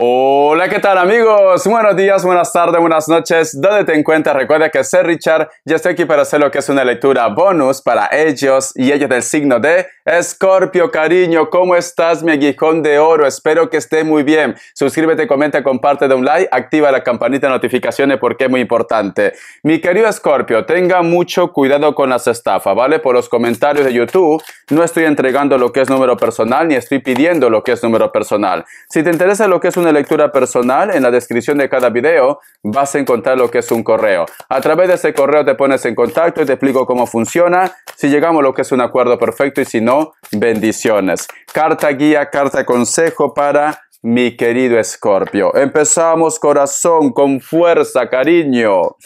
Hola, ¿qué tal amigos? Buenos días, buenas tardes, buenas noches, dónde te encuentras. Recuerda que soy Richard ya estoy aquí para hacer lo que es una lectura bonus para ellos y ellos del signo de Escorpio, cariño. ¿Cómo estás, mi aguijón de oro? Espero que esté muy bien. Suscríbete, comenta, comparte, de un like, activa la campanita de notificaciones porque es muy importante. Mi querido Escorpio, tenga mucho cuidado con las estafas, ¿vale? Por los comentarios de YouTube, no estoy entregando lo que es número personal ni estoy pidiendo lo que es número personal. Si te interesa lo que es un lectura personal, en la descripción de cada video vas a encontrar lo que es un correo. A través de ese correo te pones en contacto y te explico cómo funciona, si llegamos a lo que es un acuerdo perfecto y si no, bendiciones. Carta guía, carta consejo para mi querido Escorpio. Empezamos corazón con fuerza, cariño.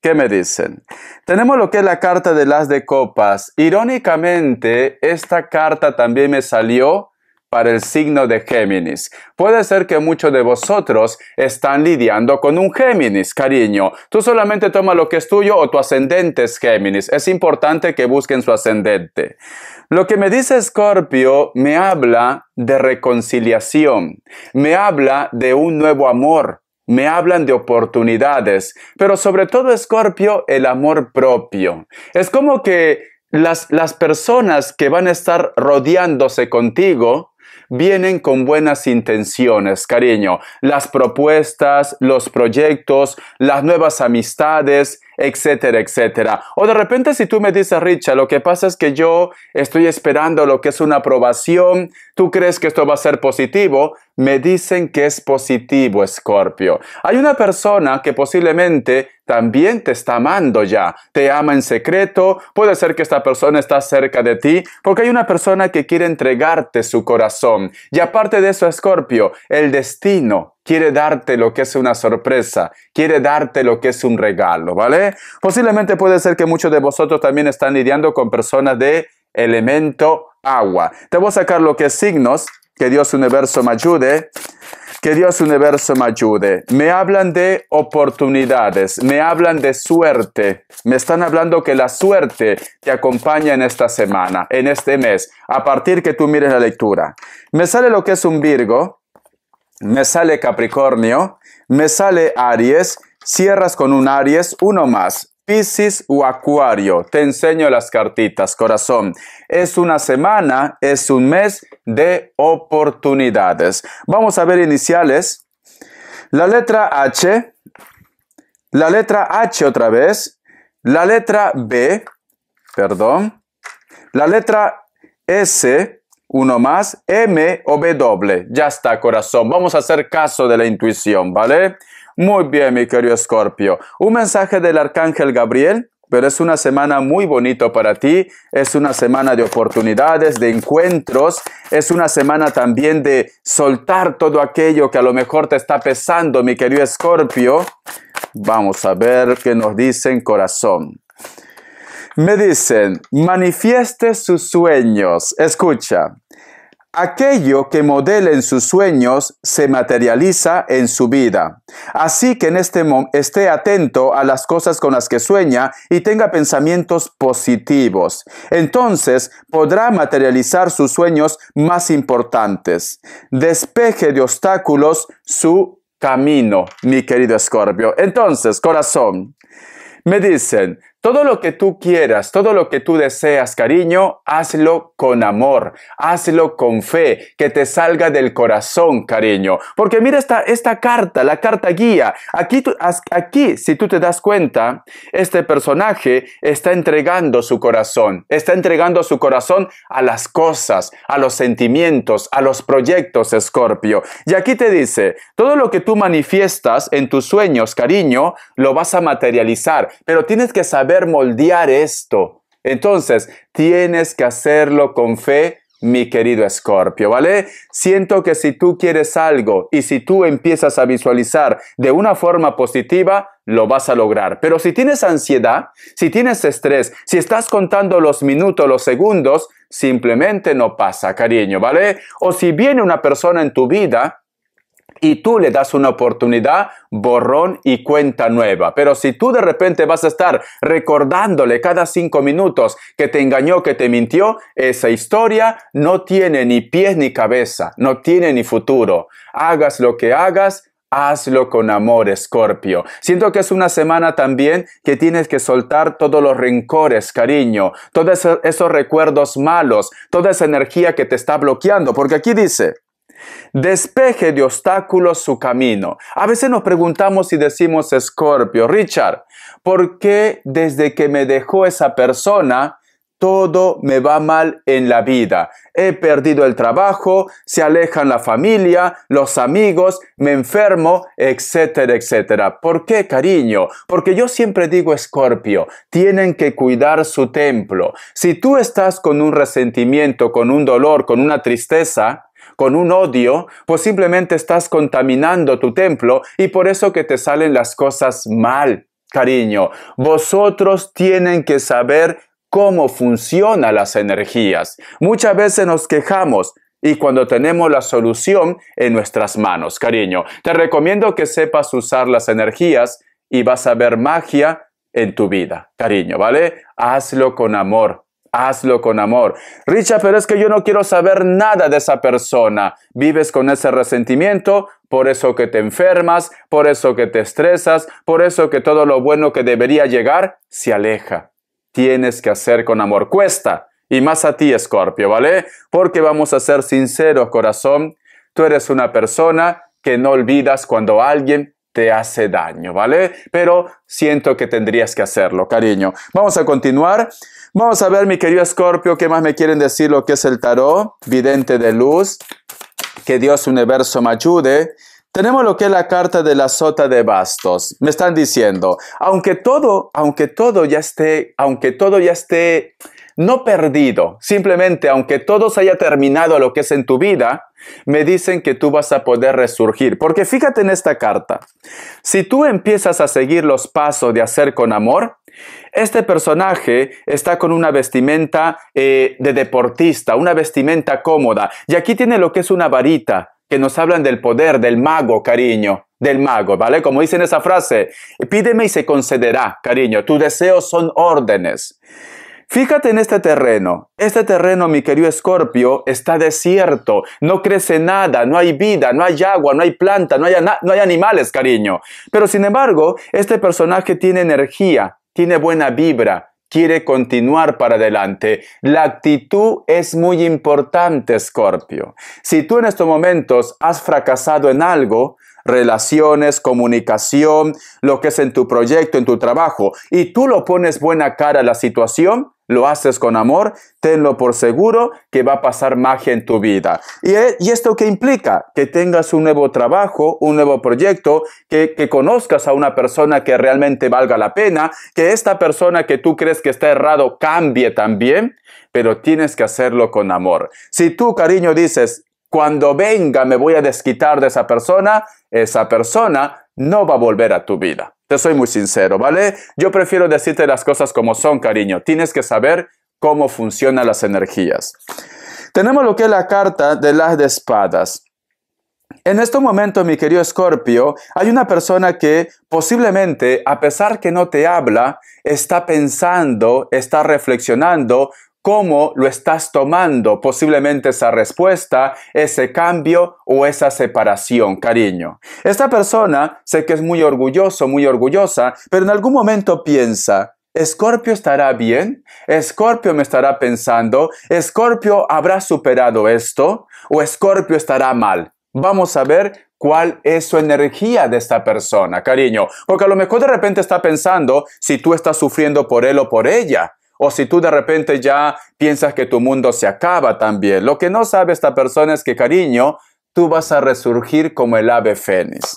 ¿Qué me dicen? Tenemos lo que es la carta de las de copas. Irónicamente, esta carta también me salió para el signo de Géminis. Puede ser que muchos de vosotros están lidiando con un Géminis, cariño. Tú solamente toma lo que es tuyo o tu ascendente es Géminis. Es importante que busquen su ascendente. Lo que me dice Scorpio me habla de reconciliación, me habla de un nuevo amor, me hablan de oportunidades, pero sobre todo Scorpio, el amor propio. Es como que las, las personas que van a estar rodeándose contigo, vienen con buenas intenciones, cariño. Las propuestas, los proyectos, las nuevas amistades, etcétera, etcétera. O de repente si tú me dices, Richa, lo que pasa es que yo estoy esperando lo que es una aprobación, tú crees que esto va a ser positivo, me dicen que es positivo, Escorpio. Hay una persona que posiblemente también te está amando ya, te ama en secreto, puede ser que esta persona está cerca de ti, porque hay una persona que quiere entregarte su corazón. Y aparte de eso, Escorpio, el destino quiere darte lo que es una sorpresa, quiere darte lo que es un regalo, ¿vale? Posiblemente puede ser que muchos de vosotros también están lidiando con personas de elemento agua. Te voy a sacar lo que es signos que Dios universo me ayude. Que Dios universo me ayude. Me hablan de oportunidades, me hablan de suerte. Me están hablando que la suerte te acompaña en esta semana, en este mes, a partir que tú mires la lectura. Me sale lo que es un Virgo, me sale Capricornio, me sale Aries, cierras con un Aries, uno más. Piscis o Acuario, te enseño las cartitas, corazón. Es una semana, es un mes de oportunidades. Vamos a ver iniciales. La letra H, la letra H otra vez, la letra B, perdón, la letra S, uno más, M o W. Ya está, corazón. Vamos a hacer caso de la intuición, ¿vale? Muy bien, mi querido Escorpio. Un mensaje del arcángel Gabriel pero es una semana muy bonita para ti, es una semana de oportunidades, de encuentros, es una semana también de soltar todo aquello que a lo mejor te está pesando, mi querido Escorpio. Vamos a ver qué nos dicen corazón. Me dicen, manifieste sus sueños. Escucha, Aquello que modela en sus sueños se materializa en su vida. Así que en este momento, esté atento a las cosas con las que sueña y tenga pensamientos positivos. Entonces podrá materializar sus sueños más importantes. Despeje de obstáculos su camino, mi querido Escorpio. Entonces, corazón, me dicen, todo lo que tú quieras, todo lo que tú deseas, cariño, hazlo con amor, hazlo con fe, que te salga del corazón, cariño. Porque mira esta, esta carta, la carta guía. Aquí, aquí, si tú te das cuenta, este personaje está entregando su corazón, está entregando su corazón a las cosas, a los sentimientos, a los proyectos, Escorpio. Y aquí te dice, todo lo que tú manifiestas en tus sueños, cariño, lo vas a materializar, pero tienes que saber moldear esto. Entonces, tienes que hacerlo con fe, mi querido Escorpio, ¿vale? Siento que si tú quieres algo y si tú empiezas a visualizar de una forma positiva, lo vas a lograr. Pero si tienes ansiedad, si tienes estrés, si estás contando los minutos, los segundos, simplemente no pasa, cariño, ¿vale? O si viene una persona en tu vida y tú le das una oportunidad, borrón y cuenta nueva. Pero si tú de repente vas a estar recordándole cada cinco minutos que te engañó, que te mintió, esa historia no tiene ni pies ni cabeza, no tiene ni futuro. Hagas lo que hagas, Hazlo con amor, Escorpio. Siento que es una semana también que tienes que soltar todos los rencores, cariño, todos esos recuerdos malos, toda esa energía que te está bloqueando, porque aquí dice, Despeje de obstáculos su camino. A veces nos preguntamos y decimos, Escorpio, Richard, ¿por qué desde que me dejó esa persona, todo me va mal en la vida. He perdido el trabajo, se alejan la familia, los amigos, me enfermo, etcétera, etcétera. ¿Por qué, cariño? Porque yo siempre digo, Escorpio, tienen que cuidar su templo. Si tú estás con un resentimiento, con un dolor, con una tristeza, con un odio, pues simplemente estás contaminando tu templo y por eso que te salen las cosas mal. Cariño, vosotros tienen que saber cómo funcionan las energías. Muchas veces nos quejamos, y cuando tenemos la solución en nuestras manos, cariño. Te recomiendo que sepas usar las energías y vas a ver magia en tu vida, cariño, ¿vale? Hazlo con amor, hazlo con amor. Richa, pero es que yo no quiero saber nada de esa persona. Vives con ese resentimiento, por eso que te enfermas, por eso que te estresas, por eso que todo lo bueno que debería llegar se aleja. Tienes que hacer con amor. Cuesta. Y más a ti, Escorpio, ¿vale? Porque vamos a ser sinceros, corazón. Tú eres una persona que no olvidas cuando alguien te hace daño, ¿vale? Pero siento que tendrías que hacerlo, cariño. Vamos a continuar. Vamos a ver, mi querido Escorpio, qué más me quieren decir lo que es el tarot, vidente de luz, que Dios universo me ayude. Tenemos lo que es la carta de la sota de bastos. Me están diciendo, aunque todo, aunque todo ya esté, aunque todo ya esté no perdido. Simplemente, aunque todo se haya terminado lo que es en tu vida, me dicen que tú vas a poder resurgir. Porque fíjate en esta carta. Si tú empiezas a seguir los pasos de hacer con amor, este personaje está con una vestimenta eh, de deportista, una vestimenta cómoda. Y aquí tiene lo que es una varita, que nos hablan del poder, del mago, cariño del mago, ¿vale? Como dicen esa frase, pídeme y se concederá, cariño, tus deseos son órdenes. Fíjate en este terreno. Este terreno, mi querido Escorpio, está desierto. No crece nada, no hay vida, no hay agua, no hay planta, no hay, no hay animales, cariño. Pero sin embargo, este personaje tiene energía, tiene buena vibra, quiere continuar para adelante. La actitud es muy importante, Escorpio. Si tú en estos momentos has fracasado en algo, relaciones, comunicación, lo que es en tu proyecto, en tu trabajo, y tú lo pones buena cara a la situación, lo haces con amor, tenlo por seguro que va a pasar magia en tu vida. Eh, ¿Y, esto qué implica? Que tengas un nuevo trabajo, un nuevo proyecto, que, que, conozcas a una persona que realmente valga la pena, que esta persona que tú crees que está errado cambie también, pero tienes que hacerlo con amor. Si tú, cariño, dices, cuando venga me voy a desquitar de esa persona, esa persona no va a volver a tu vida. Te soy muy sincero, ¿vale? Yo prefiero decirte las cosas como son, cariño. Tienes que saber cómo funcionan las energías. Tenemos lo que es la carta de las de espadas. En este momento, mi querido Escorpio, hay una persona que posiblemente, a pesar que no te habla, está pensando, está reflexionando cómo lo estás tomando, posiblemente esa respuesta, ese cambio o esa separación, cariño. Esta persona sé que es muy orgulloso, muy orgullosa, pero en algún momento piensa, Escorpio estará bien, Escorpio me estará pensando, Escorpio habrá superado esto o Escorpio estará mal. Vamos a ver cuál es su energía de esta persona, cariño, porque a lo mejor de repente está pensando si tú estás sufriendo por él o por ella o si tú de repente ya piensas que tu mundo se acaba también. Lo que no sabe esta persona es que, cariño, tú vas a resurgir como el ave fénix.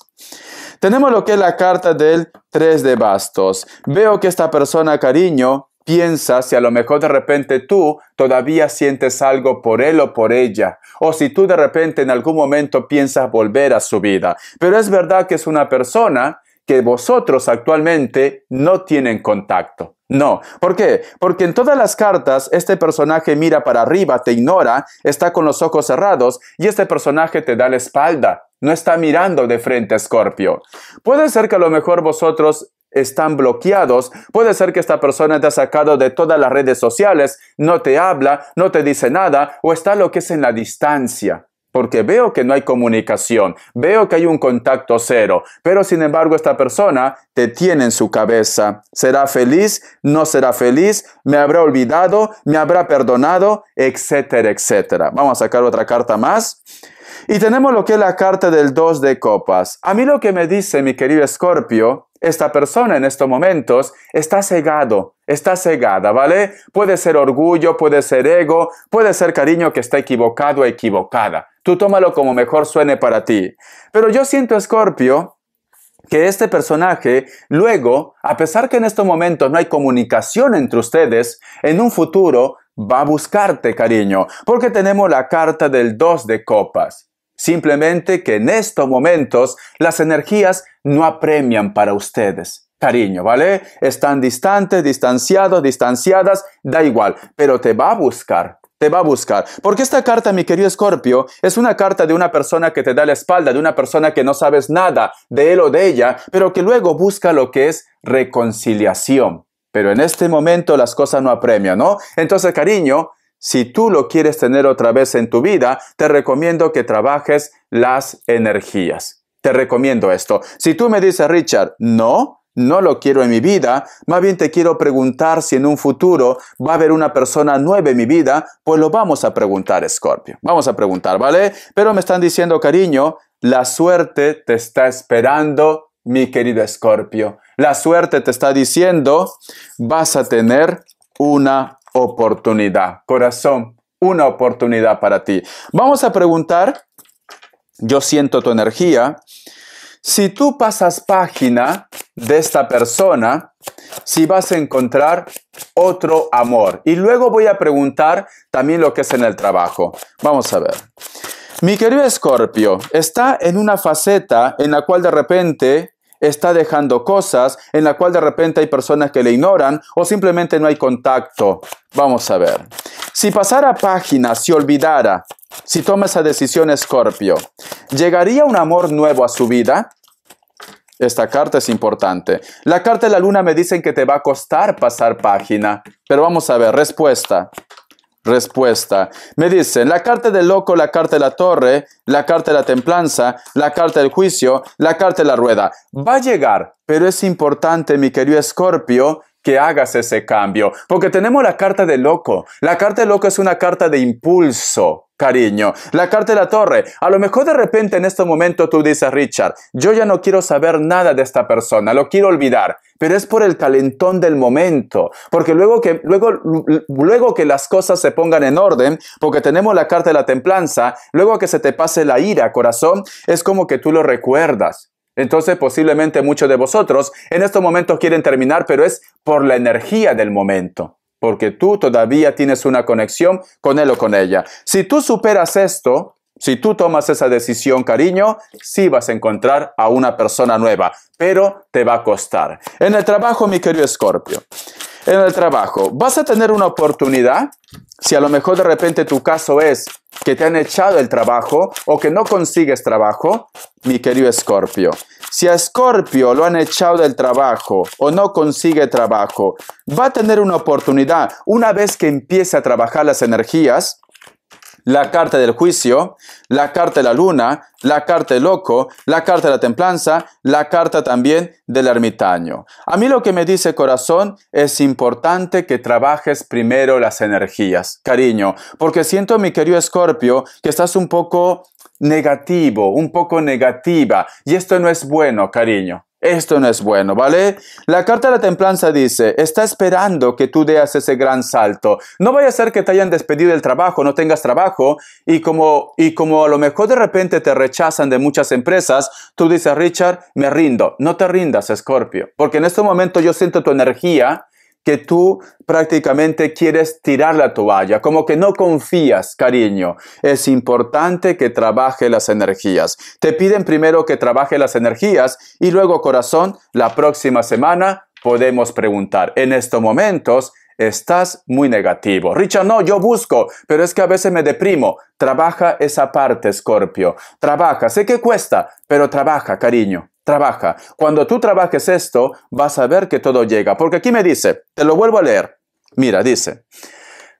Tenemos lo que es la carta del 3 de bastos. Veo que esta persona, cariño, piensa si a lo mejor de repente tú todavía sientes algo por él o por ella, o si tú de repente en algún momento piensas volver a su vida. Pero es verdad que es una persona que vosotros actualmente no tienen contacto. No, ¿por qué? Porque en todas las cartas este personaje mira para arriba, te ignora, está con los ojos cerrados y este personaje te da la espalda, no está mirando de frente a Scorpio. Puede ser que a lo mejor vosotros están bloqueados, puede ser que esta persona te ha sacado de todas las redes sociales, no te habla, no te dice nada o está lo que es en la distancia porque veo que no hay comunicación, veo que hay un contacto cero, pero sin embargo esta persona te tiene en su cabeza. ¿Será feliz? ¿No será feliz? ¿Me habrá olvidado? ¿Me habrá perdonado? Etcétera, etcétera. Vamos a sacar otra carta más. Y tenemos lo que es la carta del 2 de copas. A mí lo que me dice mi querido Escorpio, esta persona en estos momentos está cegado, está cegada, ¿vale? Puede ser orgullo, puede ser ego, puede ser cariño que está equivocado o equivocada. Tú tómalo como mejor suene para ti. Pero yo siento, Escorpio, que este personaje luego, a pesar que en estos momentos no hay comunicación entre ustedes, en un futuro va a buscarte, cariño, porque tenemos la carta del 2 de copas. Simplemente que en estos momentos las energías no apremian para ustedes. Cariño, ¿vale? Están distantes, distanciados, distanciadas, da igual, pero te va a buscar va a buscar. Porque esta carta, mi querido Escorpio, es una carta de una persona que te da la espalda, de una persona que no sabes nada de él o de ella, pero que luego busca lo que es reconciliación. Pero en este momento las cosas no apremian, ¿no? Entonces, cariño, si tú lo quieres tener otra vez en tu vida, te recomiendo que trabajes las energías. Te recomiendo esto. Si tú me dices, Richard, no, no lo quiero en mi vida, más bien te quiero preguntar si en un futuro va a haber una persona nueva en mi vida, pues lo vamos a preguntar, Scorpio. Vamos a preguntar, ¿vale? Pero me están diciendo, cariño, la suerte te está esperando, mi querido Escorpio. La suerte te está diciendo, vas a tener una oportunidad. Corazón, una oportunidad para ti. Vamos a preguntar, yo siento tu energía. Si tú pasas página de esta persona si vas a encontrar otro amor. Y luego voy a preguntar también lo que es en el trabajo. Vamos a ver. Mi querido Escorpio está en una faceta en la cual de repente está dejando cosas, en la cual de repente hay personas que le ignoran o simplemente no hay contacto. Vamos a ver. Si pasara página, si olvidara, si toma esa decisión Escorpio, ¿llegaría un amor nuevo a su vida? Esta carta es importante. La carta de la luna me dicen que te va a costar pasar página, pero vamos a ver, respuesta. Respuesta. Me dicen, la carta del loco, la carta de la torre, la carta de la templanza, la carta del juicio, la carta de la rueda. Va a llegar, pero es importante, mi querido Escorpio, que hagas ese cambio, porque tenemos la carta de loco. La carta de loco es una carta de impulso, cariño. La carta de la torre. A lo mejor de repente en este momento tú dices, Richard, yo ya no quiero saber nada de esta persona, lo quiero olvidar. Pero es por el calentón del momento. Porque luego que, luego, luego que las cosas se pongan en orden, porque tenemos la carta de la templanza, luego que se te pase la ira, corazón, es como que tú lo recuerdas. Entonces posiblemente muchos de vosotros en estos momentos quieren terminar, pero es por la energía del momento, porque tú todavía tienes una conexión con él o con ella. Si tú superas esto, si tú tomas esa decisión, cariño, sí vas a encontrar a una persona nueva, pero te va a costar. En el trabajo, mi querido Escorpio, en el trabajo. Vas a tener una oportunidad si a lo mejor de repente tu caso es que te han echado el trabajo o que no consigues trabajo, mi querido Escorpio. Si a Escorpio lo han echado del trabajo o no consigue trabajo, va a tener una oportunidad una vez que empiece a trabajar las energías la carta del juicio, la carta de la luna, la carta del loco, la carta de la templanza, la carta también del ermitaño. A mí lo que me dice corazón es importante que trabajes primero las energías, cariño, porque siento mi querido Escorpio que estás un poco negativo, un poco negativa y esto no es bueno, cariño. Esto no es bueno, ¿vale? La carta de la templanza dice, está esperando que tú deas ese gran salto. No vaya a ser que te hayan despedido del trabajo, no tengas trabajo, y como, y como a lo mejor de repente te rechazan de muchas empresas, tú dices, Richard, me rindo. No te rindas, Scorpio, porque en este momento yo siento tu energía que tú prácticamente quieres tirar la toalla, como que no confías, cariño. Es importante que trabaje las energías. Te piden primero que trabaje las energías y luego, corazón, la próxima semana podemos preguntar. En estos momentos estás muy negativo. Richard, no, yo busco, pero es que a veces me deprimo. Trabaja esa parte, Scorpio. Trabaja, sé que cuesta, pero trabaja, cariño. Trabaja. Cuando tú trabajes esto, vas a ver que todo llega. Porque aquí me dice, te lo vuelvo a leer. Mira, dice,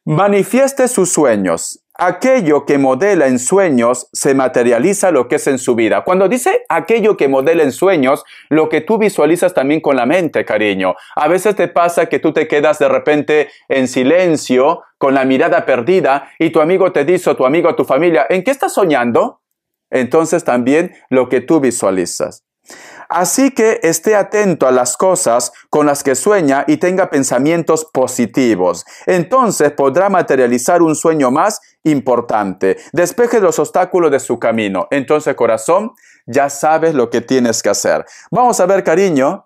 manifieste sus sueños. Aquello que modela en sueños se materializa lo que es en su vida. Cuando dice aquello que modela en sueños, lo que tú visualizas también con la mente, cariño. A veces te pasa que tú te quedas de repente en silencio, con la mirada perdida, y tu amigo te dice, o tu amigo, o tu familia, ¿en qué estás soñando? Entonces también lo que tú visualizas. Así que esté atento a las cosas con las que sueña y tenga pensamientos positivos. Entonces podrá materializar un sueño más importante. Despeje los obstáculos de su camino. Entonces, corazón, ya sabes lo que tienes que hacer. Vamos a ver, cariño.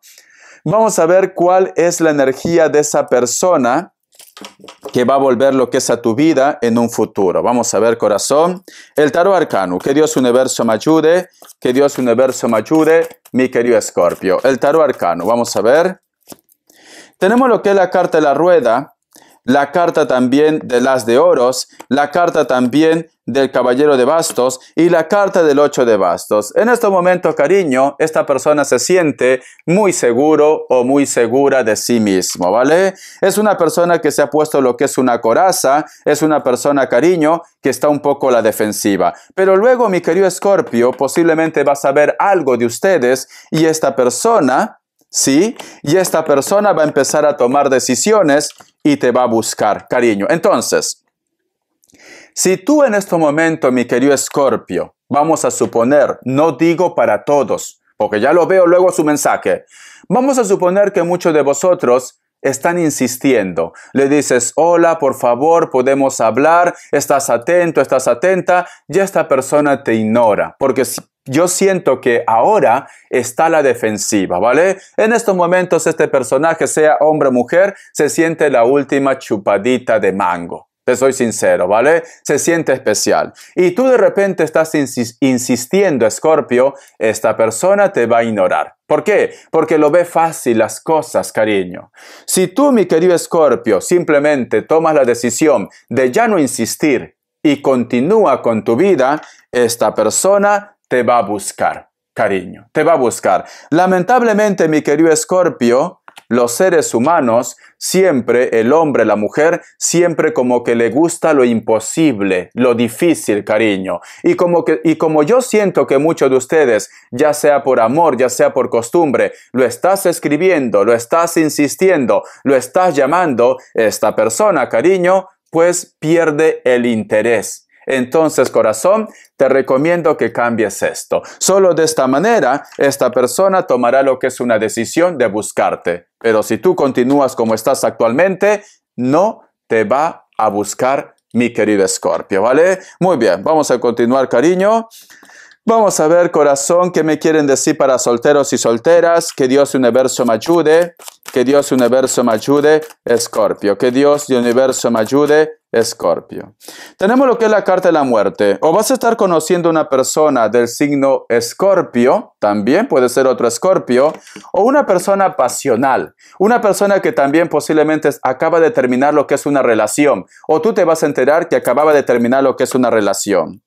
Vamos a ver cuál es la energía de esa persona que va a volver lo que es a tu vida en un futuro. Vamos a ver, corazón. El tarot arcano. Que Dios universo me ayude. Que Dios universo me ayude, mi querido Escorpio. El tarot arcano. Vamos a ver. Tenemos lo que es la carta de la rueda, la carta también de las de oros, la carta también del caballero de bastos y la carta del ocho de bastos. En este momento, cariño, esta persona se siente muy seguro o muy segura de sí mismo, ¿vale? Es una persona que se ha puesto lo que es una coraza, es una persona, cariño, que está un poco a la defensiva. Pero luego, mi querido Escorpio, posiblemente va a saber algo de ustedes y esta persona, ¿sí? Y esta persona va a empezar a tomar decisiones y te va a buscar, cariño. Entonces, si tú en este momento, mi querido Escorpio, vamos a suponer, no digo para todos, porque ya lo veo luego su mensaje, vamos a suponer que muchos de vosotros están insistiendo. Le dices, hola, por favor, podemos hablar, estás atento, estás atenta, y esta persona te ignora, porque yo siento que ahora está la defensiva, ¿vale? En estos momentos este personaje, sea hombre o mujer, se siente la última chupadita de mango. Te soy sincero, ¿vale? Se siente especial. Y tú de repente estás insistiendo, Scorpio, esta persona te va a ignorar. ¿Por qué? Porque lo ve fácil las cosas, cariño. Si tú, mi querido Scorpio, simplemente tomas la decisión de ya no insistir y continúa con tu vida, esta persona te va a buscar, cariño, te va a buscar. Lamentablemente, mi querido Escorpio, los seres humanos, siempre el hombre, la mujer, siempre como que le gusta lo imposible, lo difícil, cariño. Y como, que, y como yo siento que muchos de ustedes, ya sea por amor, ya sea por costumbre, lo estás escribiendo, lo estás insistiendo, lo estás llamando, esta persona, cariño, pues pierde el interés entonces, corazón, te recomiendo que cambies esto. Solo de esta manera, esta persona tomará lo que es una decisión de buscarte. Pero si tú continúas como estás actualmente, no te va a buscar mi querido Escorpio, ¿vale? Muy bien, vamos a continuar, cariño. Vamos a ver, corazón, qué me quieren decir para solteros y solteras. Que Dios universo me ayude. Que Dios universo me ayude, Escorpio. Que Dios universo me ayude, Escorpio. Tenemos lo que es la carta de la muerte. O vas a estar conociendo una persona del signo Escorpio, también puede ser otro Escorpio, o una persona pasional, una persona que también posiblemente acaba de terminar lo que es una relación, o tú te vas a enterar que acababa de terminar lo que es una relación.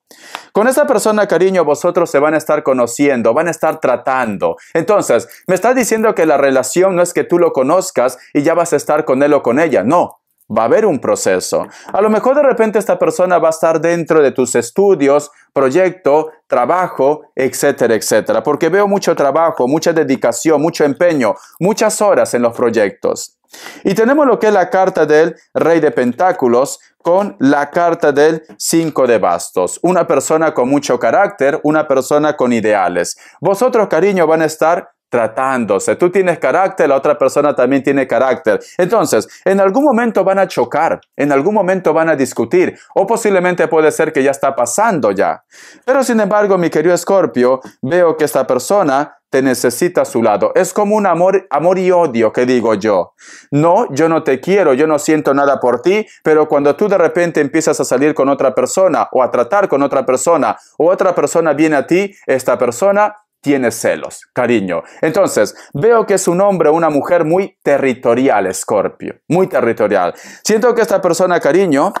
Con esa persona, cariño, vosotros se van a estar conociendo, van a estar tratando. Entonces, me estás diciendo que la relación no es que tú lo conozcas y ya vas a estar con él o con ella, no. Va a haber un proceso. A lo mejor de repente esta persona va a estar dentro de tus estudios, proyecto, trabajo, etcétera, etcétera. Porque veo mucho trabajo, mucha dedicación, mucho empeño, muchas horas en los proyectos. Y tenemos lo que es la carta del Rey de Pentáculos con la carta del Cinco de Bastos. Una persona con mucho carácter, una persona con ideales. Vosotros, cariño, van a estar tratándose. Tú tienes carácter, la otra persona también tiene carácter. Entonces, en algún momento van a chocar, en algún momento van a discutir, o posiblemente puede ser que ya está pasando ya. Pero sin embargo, mi querido Escorpio, veo que esta persona te necesita a su lado. Es como un amor, amor y odio que digo yo. No, yo no te quiero, yo no siento nada por ti, pero cuando tú de repente empiezas a salir con otra persona o a tratar con otra persona o otra persona viene a ti, esta persona tiene celos, cariño. Entonces, veo que es un hombre o una mujer muy territorial, Scorpio, muy territorial. Siento que esta persona, cariño,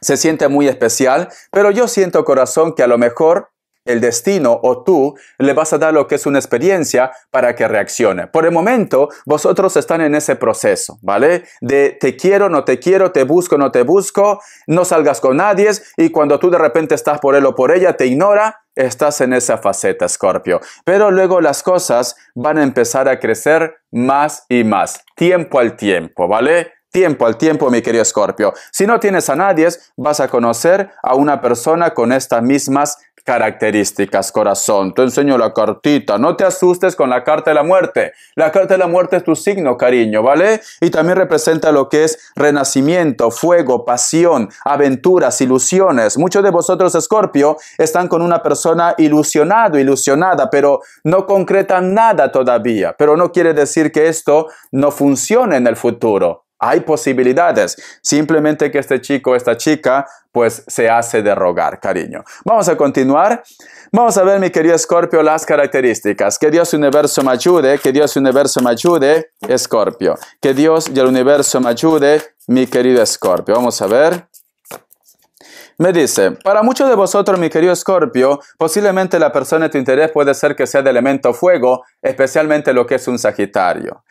se siente muy especial, pero yo siento corazón que a lo mejor el destino o tú le vas a dar lo que es una experiencia para que reaccione. Por el momento, vosotros están en ese proceso, ¿vale? De te quiero, no te quiero, te busco, no te busco, no salgas con nadie y cuando tú de repente estás por él o por ella, te ignora, estás en esa faceta, Scorpio. Pero luego las cosas van a empezar a crecer más y más, tiempo al tiempo, ¿vale? Tiempo al tiempo, mi querido Escorpio. Si no tienes a nadie, vas a conocer a una persona con estas mismas características, corazón. Te enseño la cartita. No te asustes con la carta de la muerte. La carta de la muerte es tu signo, cariño, ¿vale? Y también representa lo que es renacimiento, fuego, pasión, aventuras, ilusiones. Muchos de vosotros, Escorpio, están con una persona ilusionado, ilusionada, pero no concretan nada todavía. Pero no quiere decir que esto no funcione en el futuro hay posibilidades. Simplemente que este chico, esta chica, pues se hace de rogar, cariño. Vamos a continuar. Vamos a ver, mi querido Escorpio, las características. Que Dios el universo me ayude, que Dios el universo me ayude, Escorpio. Que Dios y el universo me ayude, mi querido Escorpio. Vamos a ver. Me dice, para muchos de vosotros, mi querido Escorpio, posiblemente la persona de tu interés puede ser que sea de elemento fuego, especialmente lo que es un Sagitario.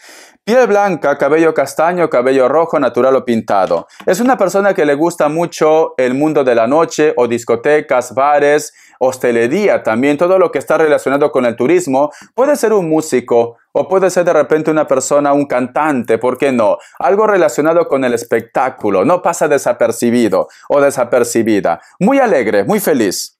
Piel blanca, cabello castaño, cabello rojo, natural o pintado. Es una persona que le gusta mucho el mundo de la noche o discotecas, bares, hostelería, también todo lo que está relacionado con el turismo. Puede ser un músico, o puede ser de repente una persona, un cantante, ¿por qué no? Algo relacionado con el espectáculo, no pasa desapercibido o desapercibida. Muy alegre, muy feliz.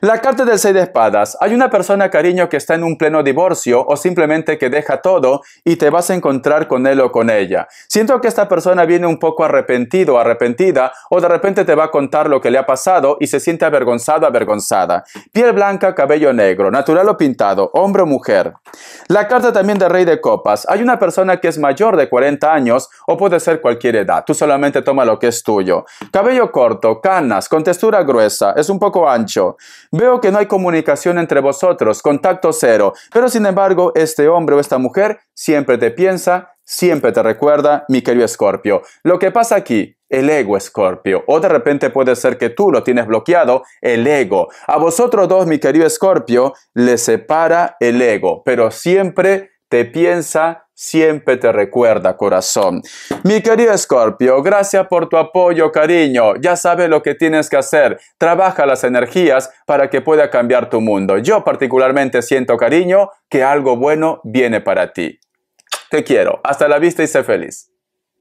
La carta del 6 de espadas. Hay una persona, cariño, que está en un pleno divorcio o simplemente que deja todo y te vas a encontrar con él o con ella. Siento que esta persona viene un poco arrepentido, arrepentida o de repente te va a contar lo que le ha pasado y se siente avergonzado, avergonzada. Piel blanca, cabello negro, natural o pintado, hombre o mujer. La carta también de Rey de Copas. Hay una persona que es mayor de 40 años o puede ser cualquier edad. Tú solamente toma lo que es tuyo. Cabello corto, canas, con textura gruesa, es un poco ancho. Veo que no hay comunicación entre vosotros, contacto cero, pero sin embargo este hombre o esta mujer siempre te piensa, siempre te recuerda, mi querido Escorpio. Lo que pasa aquí, el ego Escorpio, o de repente puede ser que tú lo tienes bloqueado, el ego. A vosotros dos, mi querido Escorpio, le separa el ego, pero siempre te piensa, siempre te recuerda, corazón. Mi querido Escorpio, gracias por tu apoyo, cariño. Ya sabes lo que tienes que hacer. Trabaja las energías para que pueda cambiar tu mundo. Yo particularmente siento, cariño, que algo bueno viene para ti. Te quiero. Hasta la vista y sé feliz.